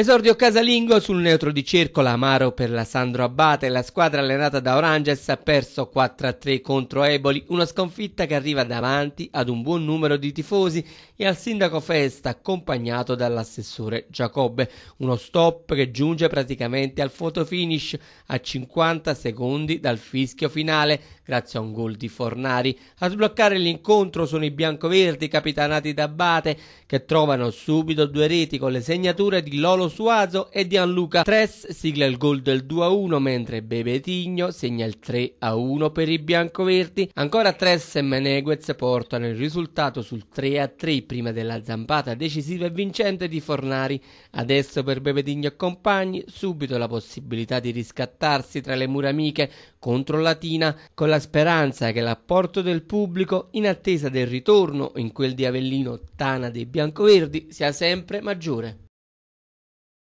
Esordio casalingo sul neutro di Cercola, amaro per la Sandro Abate. la squadra allenata da Oranges ha perso 4-3 contro Eboli, una sconfitta che arriva davanti ad un buon numero di tifosi e al sindaco Festa accompagnato dall'assessore Giacobbe, uno stop che giunge praticamente al fotofinish a 50 secondi dal fischio finale grazie a un gol di Fornari. A sbloccare l'incontro sono i biancoverdi capitanati da Abate, che trovano subito due reti con le segnature di Lolo Suazo e Gianluca Tres sigla il gol del 2-1 mentre Bebetigno segna il 3-1 per i biancoverdi. Ancora Tres e Meneguez portano il risultato sul 3-3 prima della zampata decisiva e vincente di Fornari. Adesso per Bebetigno e compagni subito la possibilità di riscattarsi tra le mura amiche contro Latina con la speranza che l'apporto del pubblico in attesa del ritorno in quel di Avellino Tana dei biancoverdi sia sempre maggiore.